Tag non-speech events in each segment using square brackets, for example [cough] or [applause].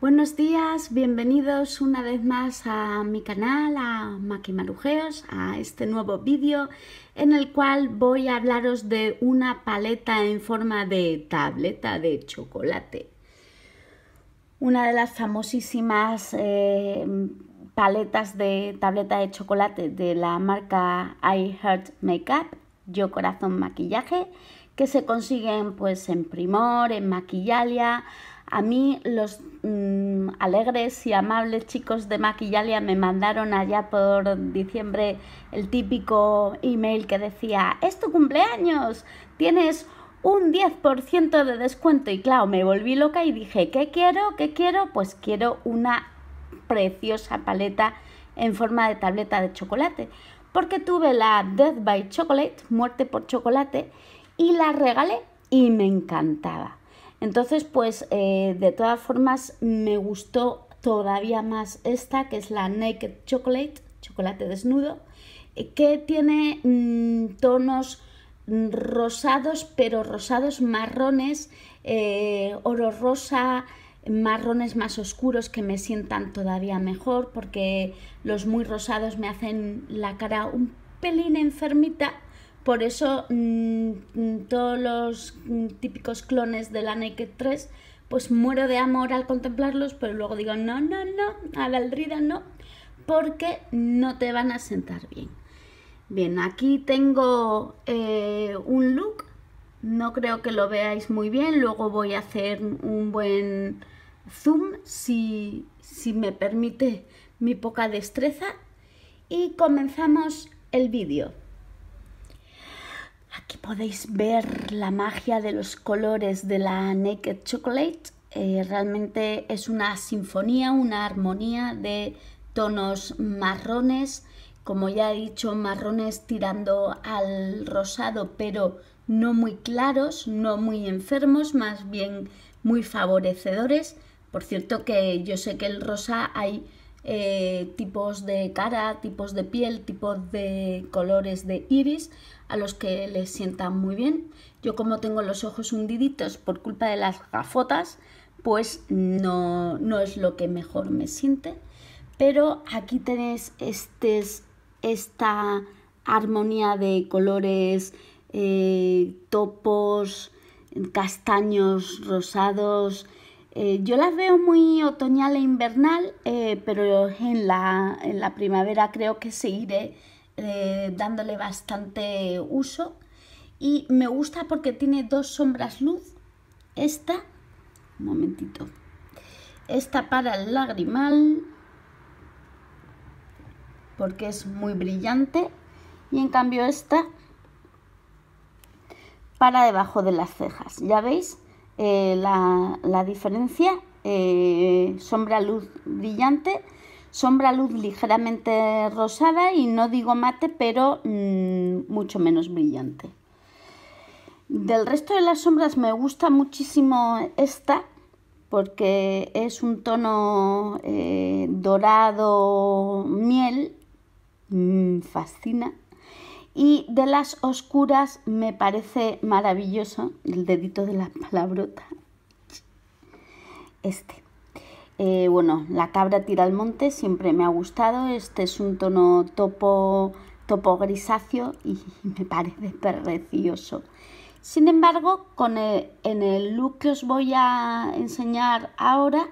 Buenos días, bienvenidos una vez más a mi canal, a Maki a este nuevo vídeo en el cual voy a hablaros de una paleta en forma de tableta de chocolate. Una de las famosísimas eh, paletas de tableta de chocolate de la marca I Heart Makeup, Yo Corazón Maquillaje, que se consiguen pues en Primor, en Maquillalia, a mí los mm, alegres y amables chicos de Maquillalia me mandaron allá por diciembre el típico email que decía, es tu cumpleaños, tienes un 10% de descuento y claro, me volví loca y dije, ¿qué quiero? ¿Qué quiero? Pues quiero una preciosa paleta en forma de tableta de chocolate, porque tuve la Death by Chocolate, muerte por chocolate, y la regalé y me encantaba. Entonces, pues eh, de todas formas me gustó todavía más esta, que es la Naked Chocolate, chocolate desnudo, eh, que tiene mm, tonos mm, rosados, pero rosados marrones, eh, oro rosa, marrones más oscuros que me sientan todavía mejor, porque los muy rosados me hacen la cara un pelín enfermita por eso mm, mm, todos los mm, típicos clones de la Naked 3, pues muero de amor al contemplarlos, pero luego digo, no, no, no, a la aldrida no, porque no te van a sentar bien. Bien, aquí tengo eh, un look, no creo que lo veáis muy bien, luego voy a hacer un buen zoom si, si me permite mi poca destreza y comenzamos el vídeo. Aquí podéis ver la magia de los colores de la Naked Chocolate. Eh, realmente es una sinfonía, una armonía de tonos marrones, como ya he dicho, marrones tirando al rosado, pero no muy claros, no muy enfermos, más bien muy favorecedores. Por cierto que yo sé que el rosa hay eh, tipos de cara, tipos de piel, tipos de colores de iris, a los que les sientan muy bien. Yo como tengo los ojos hundiditos por culpa de las gafotas, pues no, es lo que mejor me siente. Pero aquí tenéis este, esta armonía de colores, eh, topos, castaños, rosados. Eh, yo las veo muy otoñal e invernal, eh, pero en la, en la primavera creo que se seguiré eh, dándole bastante uso y me gusta porque tiene dos sombras luz esta un momentito esta para el lagrimal porque es muy brillante y en cambio esta para debajo de las cejas ya veis eh, la, diferencia eh, sombra luz brillante Sombra luz ligeramente rosada y no digo mate, pero mm, mucho menos brillante. Del resto de las sombras me gusta muchísimo esta porque es un tono eh, dorado miel, mm, fascina. Y de las oscuras me parece maravilloso el dedito de la palabrota. Este. Eh, bueno, la cabra tira al monte siempre me ha gustado. Este es un tono topo, topo grisáceo [laughs] y me parece precioso. Sin embargo, con e, en el look que os voy a enseñar ahora,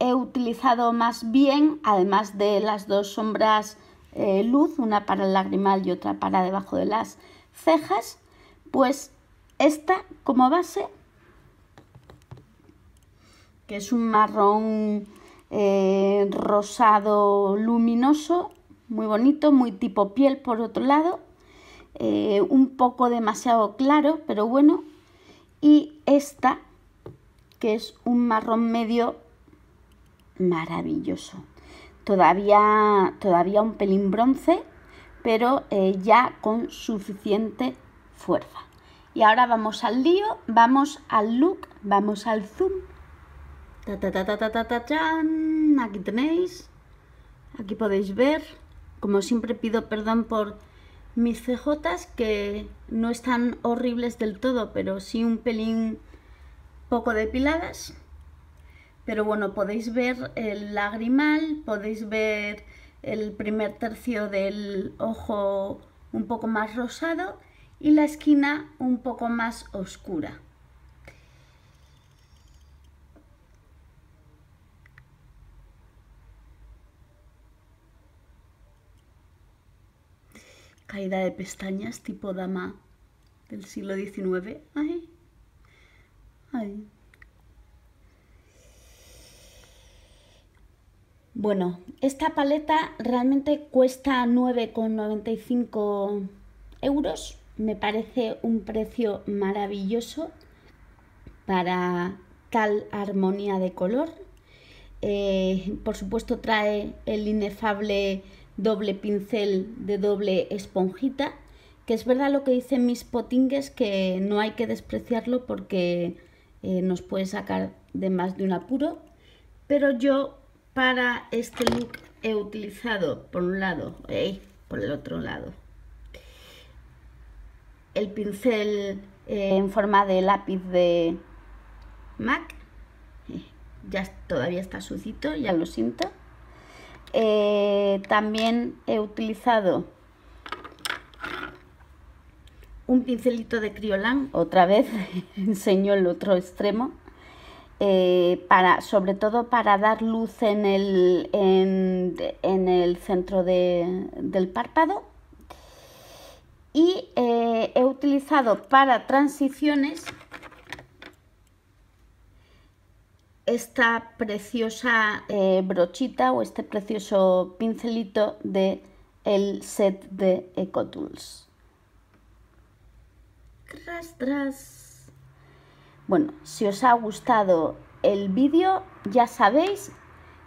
he utilizado más bien, además de las dos sombras eh, luz, una para el lagrimal y otra para debajo de las cejas, pues esta como base que es un marrón eh, rosado luminoso, muy bonito, muy tipo piel por otro lado, eh, un poco demasiado claro, pero bueno, y esta, que es un marrón medio maravilloso. Todavía, todavía un pelín bronce, pero eh, ya con suficiente fuerza. Y ahora vamos al lío, vamos al look, vamos al zoom Ta, ta, ta, Aquí tenéis. Aquí podéis ver. Como siempre pido perdón por mis cejotas que no están horribles del todo, pero sí un pelín poco depiladas. Pero bueno, podéis ver el lagrimal, podéis ver el primer tercio del ojo un poco más rosado y la esquina un poco más oscura. de pestañas tipo dama del siglo XIX. Bueno, esta paleta realmente cuesta 9,95 euros. Me parece un precio maravilloso para tal armonía de color. Eh, por supuesto trae el inefable doble pincel de doble esponjita, que es verdad lo que dicen mis potingues, que no hay que despreciarlo porque eh, nos puede sacar de más de un apuro, pero yo para este look he utilizado por un lado, por el otro lado, el pincel eh, en forma de lápiz de MAC, eh, ya todavía está sucito, ya lo siento. Eh, también he utilizado un pincelito de criolán, otra vez [laughs] enseño el otro extremo, eh, para, sobre todo para dar luz en el, en, el centro del párpado. Y eh, he utilizado para transiciones esta preciosa eh, brochita o este precioso pincelito de el set de EcoTools. Tras, tras. Bueno, si os ha gustado el vídeo, ya sabéis,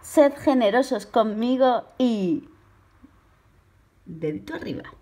sed generosos conmigo y dedito arriba.